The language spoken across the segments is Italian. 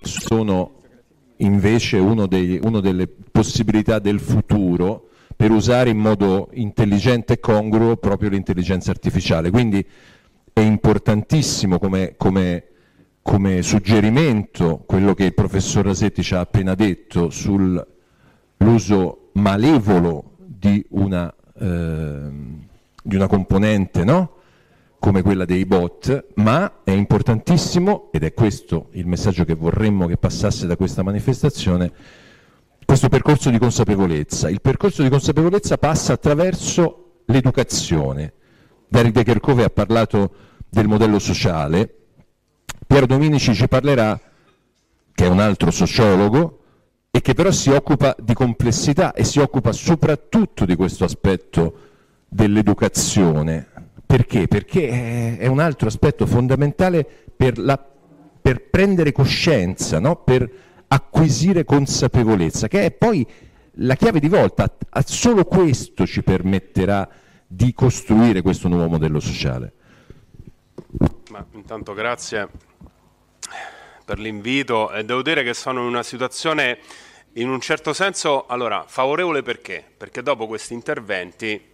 sono invece una delle possibilità del futuro per usare in modo intelligente e congruo proprio l'intelligenza artificiale. Quindi è importantissimo come, come, come suggerimento quello che il professor Rasetti ci ha appena detto sull'uso malevolo di una, eh, di una componente no? come quella dei bot, ma è importantissimo, ed è questo il messaggio che vorremmo che passasse da questa manifestazione, questo percorso di consapevolezza. Il percorso di consapevolezza passa attraverso l'educazione. Dario De Kercove ha parlato del modello sociale, Piero Dominici ci parlerà, che è un altro sociologo, e che però si occupa di complessità e si occupa soprattutto di questo aspetto dell'educazione, perché? Perché eh, è un altro aspetto fondamentale per, la, per prendere coscienza, no? per acquisire consapevolezza, che è poi la chiave di volta. Solo questo ci permetterà di costruire questo nuovo modello sociale. Ma intanto grazie per l'invito e devo dire che sono in una situazione in un certo senso allora, favorevole perché? Perché dopo questi interventi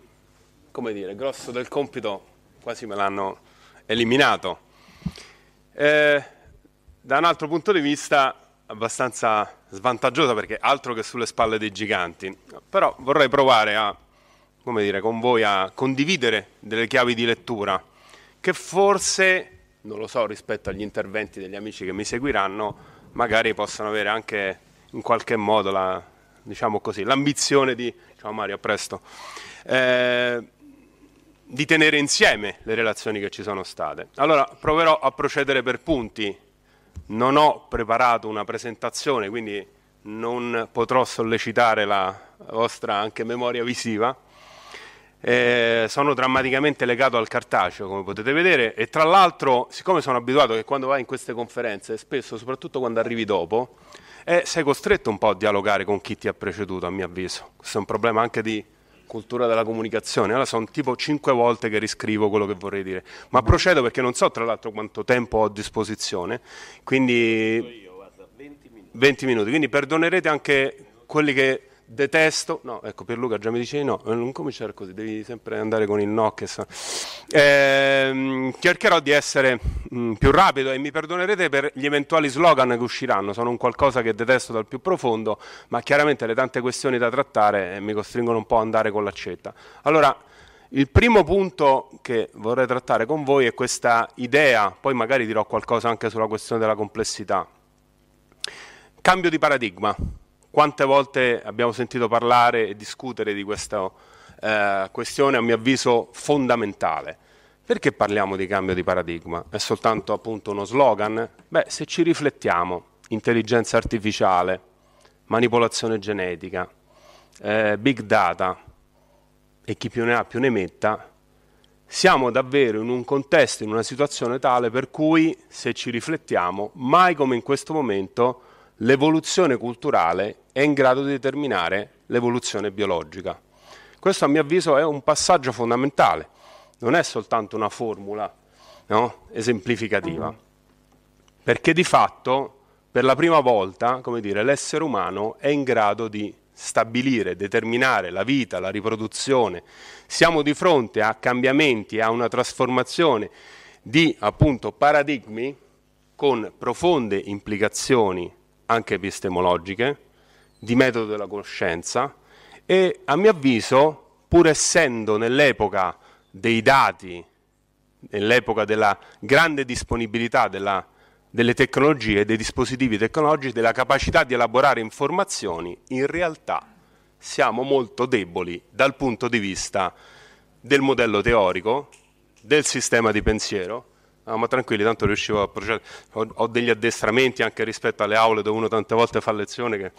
come dire, grosso del compito quasi me l'hanno eliminato. Eh, da un altro punto di vista abbastanza svantaggiosa perché altro che sulle spalle dei giganti, però vorrei provare a, dire, con voi a condividere delle chiavi di lettura che forse, non lo so rispetto agli interventi degli amici che mi seguiranno, magari possono avere anche in qualche modo la, diciamo così, l'ambizione di... Ciao Mario, a presto. Eh, di tenere insieme le relazioni che ci sono state. Allora proverò a procedere per punti, non ho preparato una presentazione, quindi non potrò sollecitare la vostra anche memoria visiva. Eh, sono drammaticamente legato al cartaceo, come potete vedere, e tra l'altro, siccome sono abituato che quando vai in queste conferenze, spesso, soprattutto quando arrivi dopo, eh, sei costretto un po' a dialogare con chi ti ha preceduto, a mio avviso. Questo è un problema anche di cultura della comunicazione, allora sono tipo cinque volte che riscrivo quello che vorrei dire, ma procedo perché non so tra l'altro quanto tempo ho a disposizione, quindi 20 minuti, quindi perdonerete anche quelli che detesto, no, ecco per Luca già mi dice no, eh, non cominciare così, devi sempre andare con il no che So. Eh, cercherò di essere Mm, più rapido e mi perdonerete per gli eventuali slogan che usciranno, sono un qualcosa che detesto dal più profondo, ma chiaramente le tante questioni da trattare eh, mi costringono un po' ad andare con l'accetta. Allora, il primo punto che vorrei trattare con voi è questa idea, poi magari dirò qualcosa anche sulla questione della complessità. Cambio di paradigma. Quante volte abbiamo sentito parlare e discutere di questa eh, questione, a mio avviso, fondamentale perché parliamo di cambio di paradigma? È soltanto appunto uno slogan? Beh, se ci riflettiamo, intelligenza artificiale, manipolazione genetica, eh, big data e chi più ne ha più ne metta, siamo davvero in un contesto, in una situazione tale per cui, se ci riflettiamo, mai come in questo momento l'evoluzione culturale è in grado di determinare l'evoluzione biologica. Questo a mio avviso è un passaggio fondamentale non è soltanto una formula no? esemplificativa, perché di fatto per la prima volta l'essere umano è in grado di stabilire, determinare la vita, la riproduzione. Siamo di fronte a cambiamenti, a una trasformazione di appunto, paradigmi con profonde implicazioni anche epistemologiche, di metodo della conoscenza e a mio avviso, pur essendo nell'epoca dei dati nell'epoca della grande disponibilità della, delle tecnologie, dei dispositivi tecnologici, della capacità di elaborare informazioni, in realtà siamo molto deboli dal punto di vista del modello teorico, del sistema di pensiero, No, ah, ma tranquilli, tanto riuscivo a procedere. Ho, ho, degli addestramenti anche rispetto alle aule dove uno tante volte fa lezione. Che,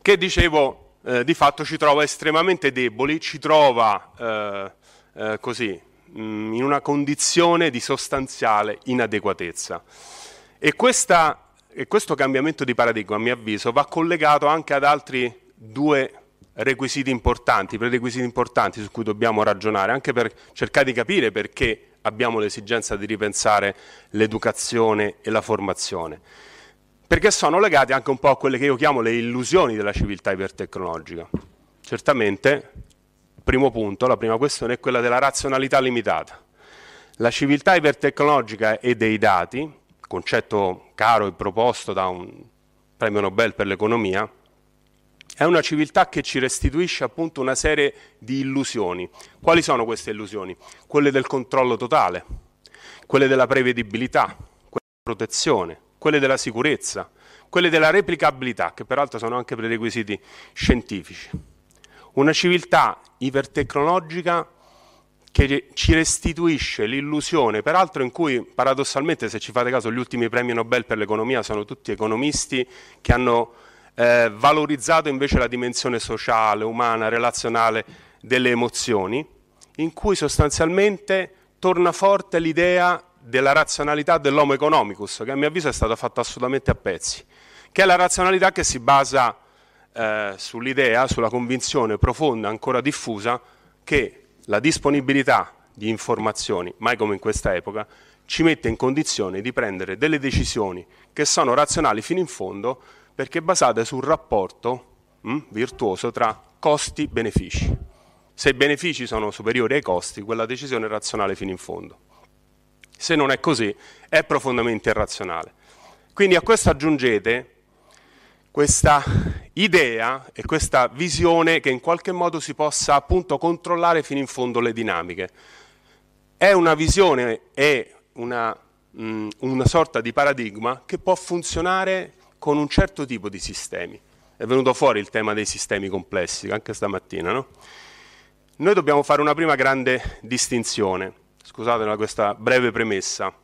che dicevo, eh, di fatto ci trova estremamente deboli, ci trova eh, eh, così, mm, in una condizione di sostanziale inadeguatezza. E, questa, e questo cambiamento di paradigma, a mio avviso, va collegato anche ad altri due requisiti importanti, prerequisiti importanti su cui dobbiamo ragionare, anche per cercare di capire perché abbiamo l'esigenza di ripensare l'educazione e la formazione, perché sono legati anche un po' a quelle che io chiamo le illusioni della civiltà ipertecnologica. Certamente primo punto, la prima questione è quella della razionalità limitata. La civiltà ipertecnologica e dei dati, concetto caro e proposto da un premio Nobel per l'economia, è una civiltà che ci restituisce appunto una serie di illusioni. Quali sono queste illusioni? Quelle del controllo totale, quelle della prevedibilità, quelle della protezione, quelle della sicurezza, quelle della replicabilità, che peraltro sono anche prerequisiti scientifici. Una civiltà ipertecnologica che ci restituisce l'illusione, peraltro in cui paradossalmente, se ci fate caso, gli ultimi premi Nobel per l'economia sono tutti economisti che hanno eh, valorizzato invece la dimensione sociale, umana, relazionale delle emozioni, in cui sostanzialmente torna forte l'idea della razionalità dell'homo economicus, che a mio avviso è stata fatta assolutamente a pezzi, che è la razionalità che si basa eh, sull'idea, sulla convinzione profonda, ancora diffusa, che la disponibilità di informazioni, mai come in questa epoca, ci mette in condizione di prendere delle decisioni che sono razionali fino in fondo perché basate sul rapporto mh, hm, virtuoso tra costi-benefici. Se i benefici sono superiori ai costi, quella decisione è razionale fino in fondo. Se non è così, è profondamente irrazionale. Quindi a questo aggiungete questa idea e questa visione che in qualche modo si possa appunto controllare fino in fondo le dinamiche. È una visione, è una, mh, una sorta di paradigma che può funzionare con un certo tipo di sistemi. È venuto fuori il tema dei sistemi complessi, anche stamattina, no? Noi dobbiamo fare una prima grande distinzione, scusate questa breve premessa.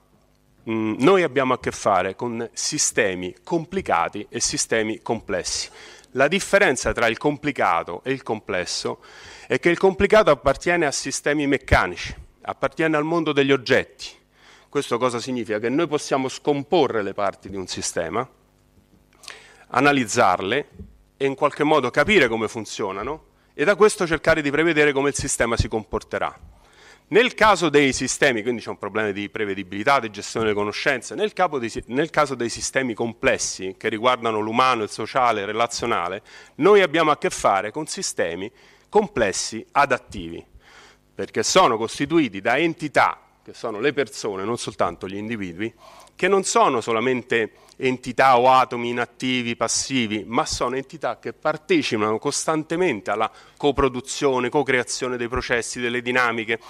Mm, noi abbiamo a che fare con sistemi complicati e sistemi complessi. La differenza tra il complicato e il complesso è che il complicato appartiene a sistemi meccanici, appartiene al mondo degli oggetti. Questo cosa significa? Che noi possiamo scomporre le parti di un sistema, analizzarle e in qualche modo capire come funzionano e da questo cercare di prevedere come il sistema si comporterà. Nel caso dei sistemi, quindi c'è un problema di prevedibilità, di gestione delle conoscenze, nel, di, nel caso dei sistemi complessi che riguardano l'umano, il sociale, il relazionale, noi abbiamo a che fare con sistemi complessi adattivi, perché sono costituiti da entità, che sono le persone, non soltanto gli individui, che non sono solamente entità o atomi inattivi, passivi, ma sono entità che partecipano costantemente alla coproduzione, co-creazione dei processi, delle dinamiche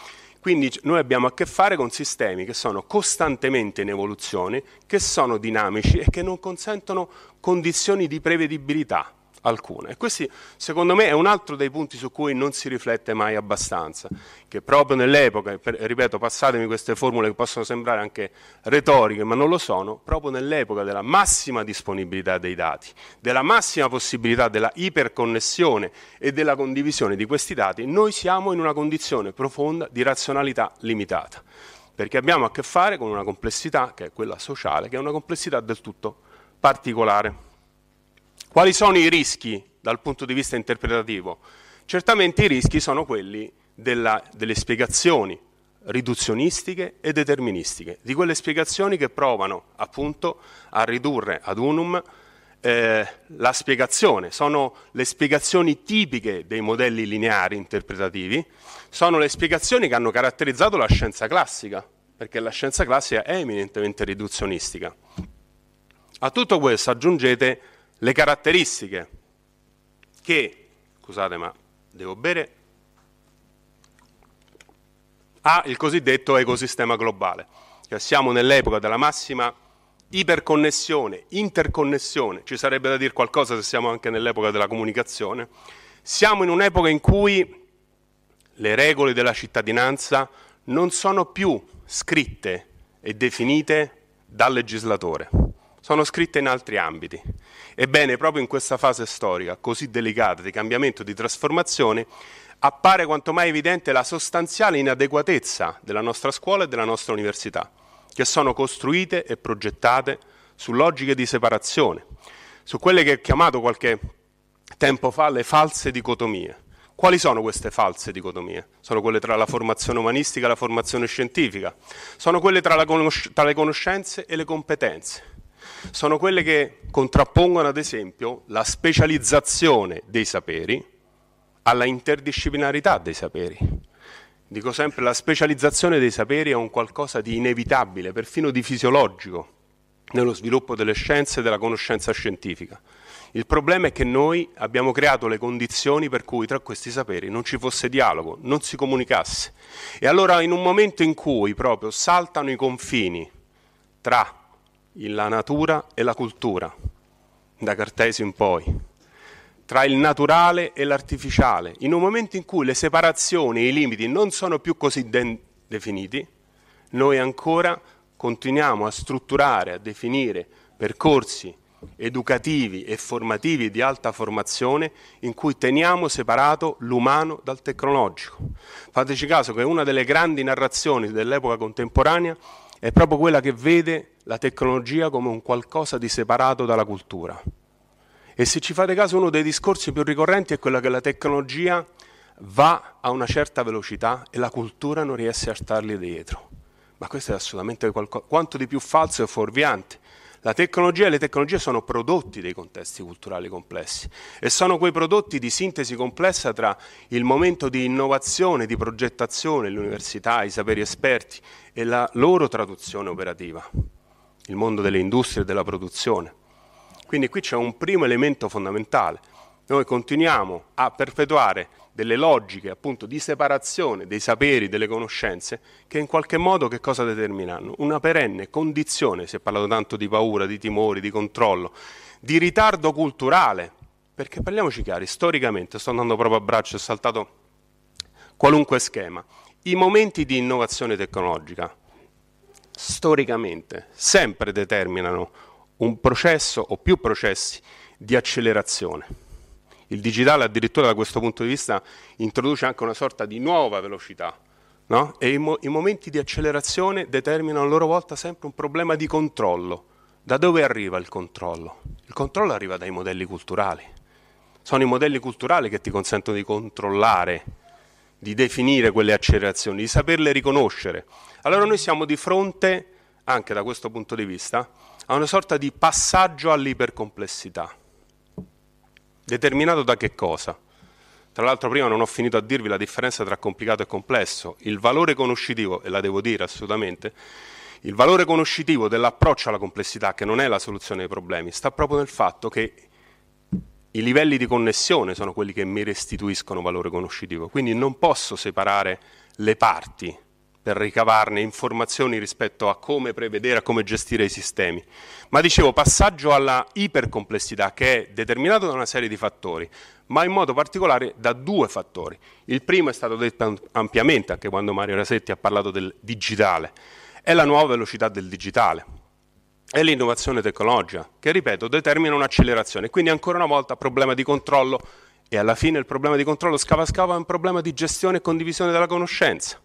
quindi noi abbiamo a che fare con sistemi che sono costantemente in evoluzione, che sono dinamici e che non consentono condizioni di prevedibilità alcuna. E questo secondo me è un altro dei punti su cui non si riflette mai abbastanza, che proprio nell'epoca, ripeto passatemi queste formule che possono sembrare anche retoriche ma non lo sono, proprio nell'epoca della massima disponibilità dei dati, della massima possibilità della iperconnessione e della condivisione di questi dati, noi siamo in una condizione profonda di razionalità limitata, perché abbiamo a che fare con una complessità che è quella sociale, che è una complessità del tutto particolare. Quali sono i rischi dal punto di vista interpretativo? Certamente i rischi sono quelli della, delle spiegazioni riduzionistiche e deterministiche, di quelle spiegazioni che provano appunto a ridurre ad unum eh, la spiegazione, sono le spiegazioni tipiche dei modelli lineari interpretativi, sono le spiegazioni che hanno caratterizzato la scienza classica, perché la scienza classica è eminentemente riduzionistica. A tutto questo aggiungete le caratteristiche che, scusate ma devo bere, ha il cosiddetto ecosistema globale. Cioè siamo nell'epoca della massima iperconnessione, interconnessione, ci sarebbe da dire qualcosa se siamo anche nell'epoca della comunicazione, siamo in un'epoca in cui le regole della cittadinanza non sono più scritte e definite dal legislatore sono scritte in altri ambiti. Ebbene, proprio in questa fase storica così delicata di cambiamento e di trasformazione, appare quanto mai evidente la sostanziale inadeguatezza della nostra scuola e della nostra università, che sono costruite e progettate su logiche di separazione, su quelle che ho chiamato qualche tempo fa le false dicotomie. Quali sono queste false dicotomie? Sono quelle tra la formazione umanistica e la formazione scientifica, sono quelle tra, conosc- tra le conoscenze e le competenze, sono quelle che contrappongono ad esempio la specializzazione dei saperi alla interdisciplinarità dei saperi. Dico sempre la specializzazione dei saperi è un qualcosa di inevitabile, perfino di fisiologico, nello sviluppo delle scienze e della conoscenza scientifica. Il problema è che noi abbiamo creato le condizioni per cui tra questi saperi non ci fosse dialogo, non si comunicasse. E allora in un momento in cui proprio saltano i confini tra la natura e la cultura, da Cartesio in poi, tra il naturale e l'artificiale, in un momento in cui le separazioni e i limiti non sono più così de definiti, noi ancora continuiamo a strutturare, a definire percorsi educativi e formativi di alta formazione in cui teniamo separato l'umano dal tecnologico. Fateci caso che una delle grandi narrazioni dell'epoca contemporanea è proprio quella che vede la tecnologia come un qualcosa di separato dalla cultura. E se ci fate caso, uno dei discorsi più ricorrenti è quello che la tecnologia va a una certa velocità e la cultura non riesce a stargli dietro. Ma questo è assolutamente qualcosa, quanto di più falso e fuorviante. La tecnologia e le tecnologie sono prodotti dei contesti culturali complessi e sono quei prodotti di sintesi complessa tra il momento di innovazione, di progettazione, l'università, i saperi esperti e la loro traduzione operativa, il mondo delle industrie e della produzione. Quindi qui c'è un primo elemento fondamentale, noi continuiamo a perpetuare delle logiche appunto di separazione dei saperi, delle conoscenze, che in qualche modo che cosa determinano? Una perenne condizione, si è parlato tanto di paura, di timori, di controllo, di ritardo culturale, perché parliamoci chiari, storicamente, sto andando proprio a braccio, ho saltato qualunque schema, i momenti di innovazione tecnologica storicamente sempre determinano un processo o più processi di accelerazione. Il digitale addirittura da questo punto di vista introduce anche una sorta di nuova velocità. No? E i, mo i momenti di accelerazione determinano a loro volta sempre un problema di controllo. Da dove arriva il controllo? Il controllo arriva dai modelli culturali. Sono i modelli culturali che ti consentono di controllare, di definire quelle accelerazioni, di saperle riconoscere. Allora noi siamo di fronte, anche da questo punto di vista, a una sorta di passaggio all'ipercomplessità. Determinato da che cosa? Tra l'altro prima non ho finito a dirvi la differenza tra complicato e complesso. Il valore conoscitivo, e la devo dire assolutamente, il valore conoscitivo dell'approccio alla complessità, che non è la soluzione ai problemi, sta proprio nel fatto che i livelli di connessione sono quelli che mi restituiscono valore conoscitivo. Quindi non posso separare le parti per ricavarne informazioni rispetto a come prevedere, a come gestire i sistemi. Ma dicevo, passaggio alla ipercomplessità che è determinato da una serie di fattori, ma in modo particolare da due fattori. Il primo è stato detto ampiamente anche quando Mario Rasetti ha parlato del digitale, è la nuova velocità del digitale, è l'innovazione tecnologica che, ripeto, determina un'accelerazione. Quindi ancora una volta problema di controllo e alla fine il problema di controllo scava scava è un problema di gestione e condivisione della conoscenza.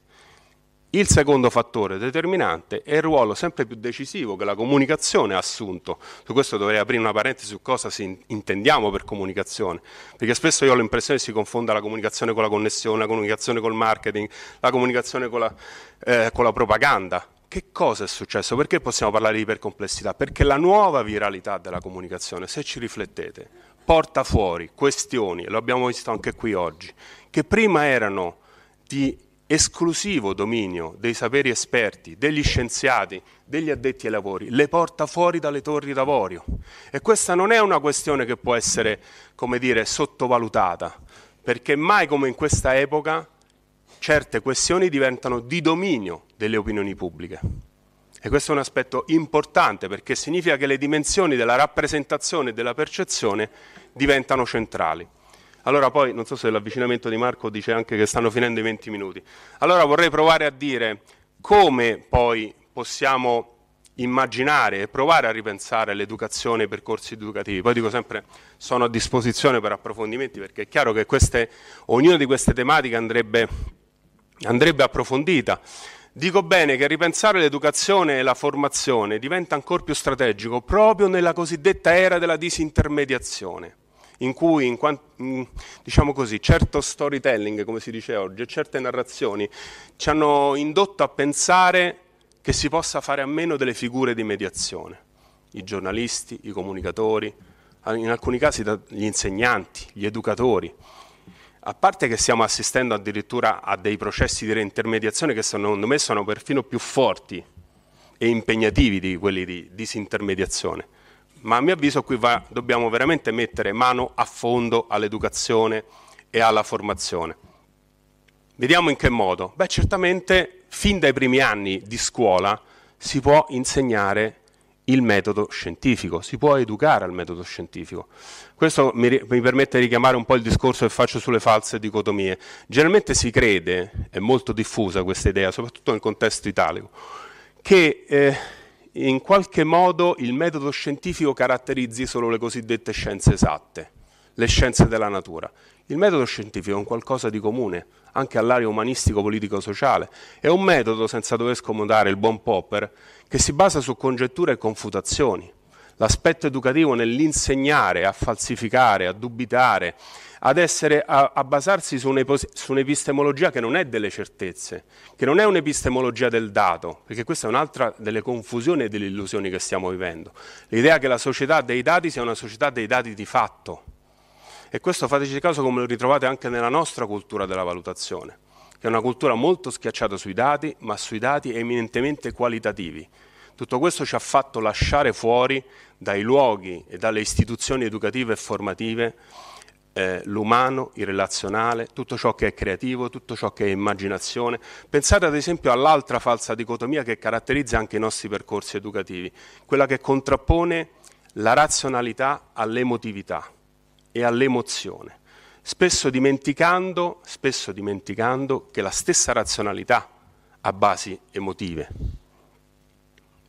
Il secondo fattore determinante è il ruolo sempre più decisivo che la comunicazione ha assunto. Su questo dovrei aprire una parentesi su cosa intendiamo per comunicazione, perché spesso io ho l'impressione che si confonda la comunicazione con la connessione, la comunicazione col marketing, la comunicazione con la, eh, con la propaganda. Che cosa è successo? Perché possiamo parlare di ipercomplessità? Perché la nuova viralità della comunicazione, se ci riflettete, porta fuori questioni, e lo abbiamo visto anche qui oggi, che prima erano di esclusivo dominio dei saperi esperti, degli scienziati, degli addetti ai lavori, le porta fuori dalle torri d'avorio. E questa non è una questione che può essere, come dire, sottovalutata, perché mai come in questa epoca certe questioni diventano di dominio delle opinioni pubbliche. E questo è un aspetto importante perché significa che le dimensioni della rappresentazione e della percezione diventano centrali. Allora poi, non so se l'avvicinamento di Marco dice anche che stanno finendo i 20 minuti. Allora vorrei provare a dire come poi possiamo immaginare e provare a ripensare l'educazione e i percorsi educativi. Poi dico sempre sono a disposizione per approfondimenti perché è chiaro che queste, ognuna di queste tematiche andrebbe, andrebbe approfondita. Dico bene che ripensare l'educazione e la formazione diventa ancora più strategico proprio nella cosiddetta era della disintermediazione in cui in quant- mm, diciamo così, certo storytelling, come si dice oggi, e certe narrazioni ci hanno indotto a pensare che si possa fare a meno delle figure di mediazione, i giornalisti, i comunicatori, in alcuni casi gli insegnanti, gli educatori. A parte che stiamo assistendo addirittura a dei processi di reintermediazione che secondo me sono perfino più forti e impegnativi di quelli di disintermediazione ma a mio avviso qui va, dobbiamo veramente mettere mano a fondo all'educazione e alla formazione. Vediamo in che modo. Beh, certamente fin dai primi anni di scuola si può insegnare il metodo scientifico, si può educare al metodo scientifico. Questo mi, mi, permette di richiamare un po' il discorso che faccio sulle false dicotomie. Generalmente si crede, è molto diffusa questa idea, soprattutto nel contesto italico, che eh, in qualche modo il metodo scientifico caratterizzi solo le cosiddette scienze esatte, le scienze della natura. Il metodo scientifico è un qualcosa di comune, anche all'area umanistico-politico-sociale. È un metodo, senza dover scomodare il buon Popper, che si basa su congetture e confutazioni l'aspetto educativo nell'insegnare a falsificare, a dubitare, ad essere, a, a basarsi su, un'epistemologia che non è delle certezze, che non è un'epistemologia del dato, perché questa è un'altra delle confusioni e delle illusioni che stiamo vivendo. L'idea che la società dei dati sia una società dei dati di fatto. E questo fateci caso come lo ritrovate anche nella nostra cultura della valutazione, che è una cultura molto schiacciata sui dati, ma sui dati eminentemente qualitativi tutto questo ci ha fatto lasciare fuori dai luoghi e dalle istituzioni educative e formative eh, l'umano, il relazionale, tutto ciò che è creativo, tutto ciò che è immaginazione. Pensate ad esempio all'altra falsa dicotomia che caratterizza anche i nostri percorsi educativi, quella che contrappone la razionalità all'emotività e all'emozione, spesso dimenticando, spesso dimenticando che la stessa razionalità ha basi emotive.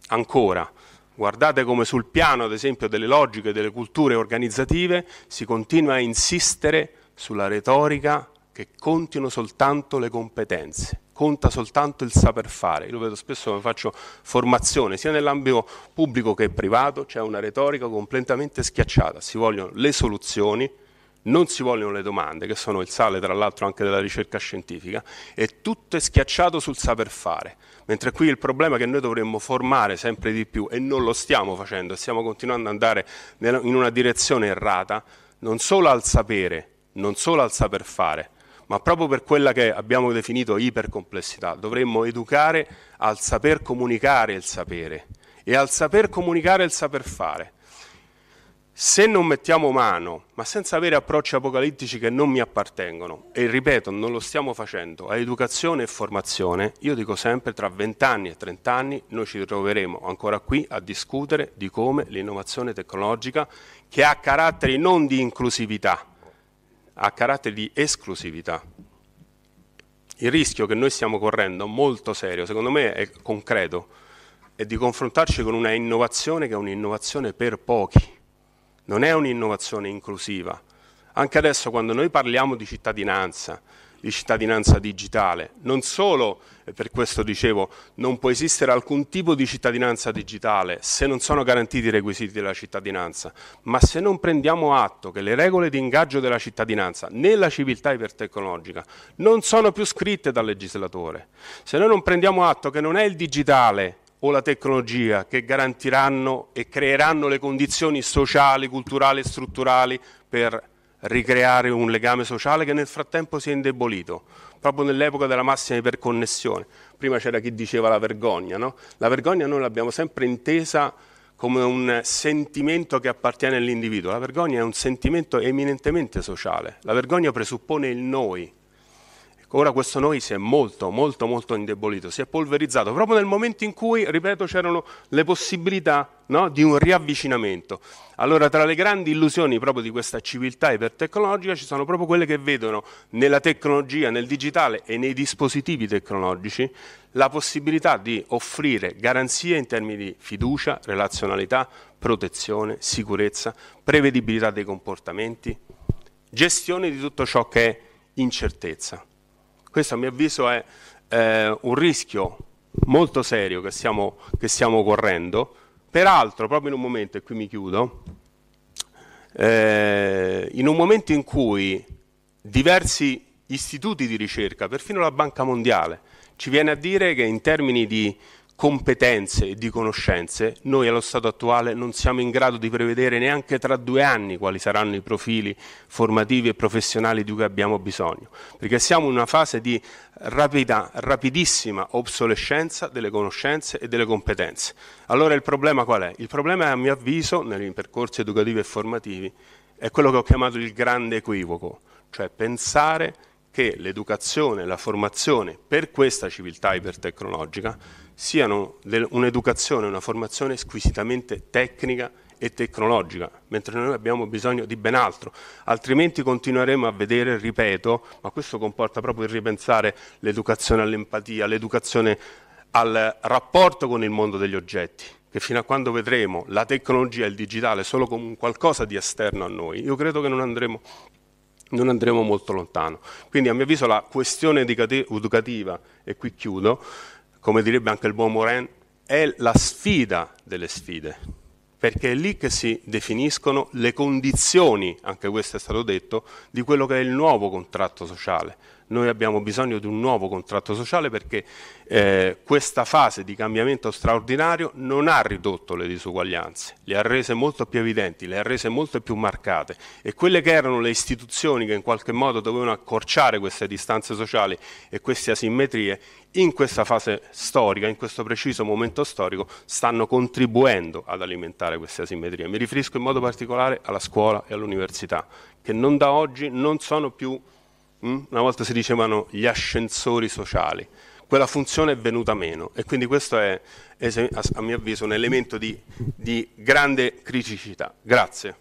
Ancora, guardate come sul piano, ad esempio, delle logiche, delle culture organizzative, si continua a insistere sulla retorica che contino soltanto le competenze, conta soltanto il saper fare. Io lo vedo spesso quando faccio formazione, sia nell'ambito pubblico che privato, c'è una retorica completamente schiacciata, si vogliono le soluzioni, non si vogliono le domande, che sono il sale tra l'altro anche della ricerca scientifica, e tutto è schiacciato sul saper fare, mentre qui il problema è che noi dovremmo formare sempre di più e non lo stiamo facendo, stiamo continuando ad andare in una direzione errata, non solo al sapere, non solo al saper fare, ma proprio per quella che abbiamo definito ipercomplessità, dovremmo educare al saper comunicare il sapere e al saper comunicare il saper fare se non mettiamo mano, ma senza avere approcci apocalittici che non mi appartengono, e ripeto, non lo stiamo facendo, a educazione e formazione, io dico sempre tra 20 anni e 30 anni noi ci troveremo ancora qui a discutere di come l'innovazione tecnologica, che ha caratteri non di inclusività, ha caratteri di esclusività. Il rischio che noi stiamo correndo, molto serio, secondo me è concreto, è di confrontarci con una innovazione che è un'innovazione per pochi non è un'innovazione inclusiva. Anche adesso quando noi parliamo di cittadinanza, di cittadinanza digitale, non solo, e per questo dicevo, non può esistere alcun tipo di cittadinanza digitale se non sono garantiti i requisiti della cittadinanza, ma se non prendiamo atto che le regole di ingaggio della cittadinanza nella civiltà ipertecnologica non sono più scritte dal legislatore, se noi non prendiamo atto che non è il digitale o la tecnologia che garantiranno e creeranno le condizioni sociali, culturali e strutturali per ricreare un legame sociale che nel frattempo si è indebolito, proprio nell'epoca della massima iperconnessione. Prima c'era chi diceva la vergogna, no? La vergogna noi l'abbiamo sempre intesa come un sentimento che appartiene all'individuo. La vergogna è un sentimento eminentemente sociale. La vergogna presuppone il noi, Ecco, ora questo noi si è molto, molto, molto indebolito, si è polverizzato, proprio nel momento in cui, ripeto, c'erano le possibilità no, di un riavvicinamento. Allora, tra le grandi illusioni proprio di questa civiltà ipertecnologica ci sono proprio quelle che vedono nella tecnologia, nel digitale e nei dispositivi tecnologici la possibilità di offrire garanzie in termini di fiducia, relazionalità, protezione, sicurezza, prevedibilità dei comportamenti, gestione di tutto ciò che è incertezza. Questo a mio avviso è eh, un rischio molto serio che stiamo, che stiamo, correndo. Peraltro, proprio in un momento, e qui mi chiudo, eh, in un momento in cui diversi istituti di ricerca, perfino la Banca Mondiale, ci viene a dire che in termini di competenze e di conoscenze, noi allo stato attuale non siamo in grado di prevedere neanche tra due anni quali saranno i profili formativi e professionali di cui abbiamo bisogno, perché siamo in una fase di rapida, rapidissima obsolescenza delle conoscenze e delle competenze. Allora il problema qual è? Il problema, a mio avviso, nei percorsi educativi e formativi, è quello che ho chiamato il grande equivoco, cioè pensare che l'educazione e la formazione per questa civiltà ipertecnologica siano un'educazione una formazione squisitamente tecnica e tecnologica, mentre noi abbiamo bisogno di ben altro, altrimenti continueremo a vedere, ripeto, ma questo comporta proprio il ripensare l'educazione all'empatia, l'educazione al rapporto con il mondo degli oggetti, che fino a quando vedremo la tecnologia e il digitale solo come un qualcosa di esterno a noi, io credo che non andremo non andremo molto lontano. Quindi a mio avviso la questione educativa, e qui chiudo, come direbbe anche il buon Morin, è la sfida delle sfide, perché è lì che si definiscono le condizioni, anche questo è stato detto, di quello che è il nuovo contratto sociale, noi abbiamo bisogno di un nuovo contratto sociale perché eh, questa fase di cambiamento straordinario non ha ridotto le disuguaglianze, le ha rese molto più evidenti, le ha rese molto più marcate e quelle che erano le istituzioni che in qualche modo dovevano accorciare queste distanze sociali e queste asimmetrie in questa fase storica, in questo preciso momento storico, stanno contribuendo ad alimentare queste asimmetrie. Mi riferisco in modo particolare alla scuola e all'università, che non da oggi non sono più Mm? Una volta si dicevano gli ascensori sociali, quella funzione è venuta meno e quindi questo è, a mio avviso, un elemento di, di grande criticità. Grazie.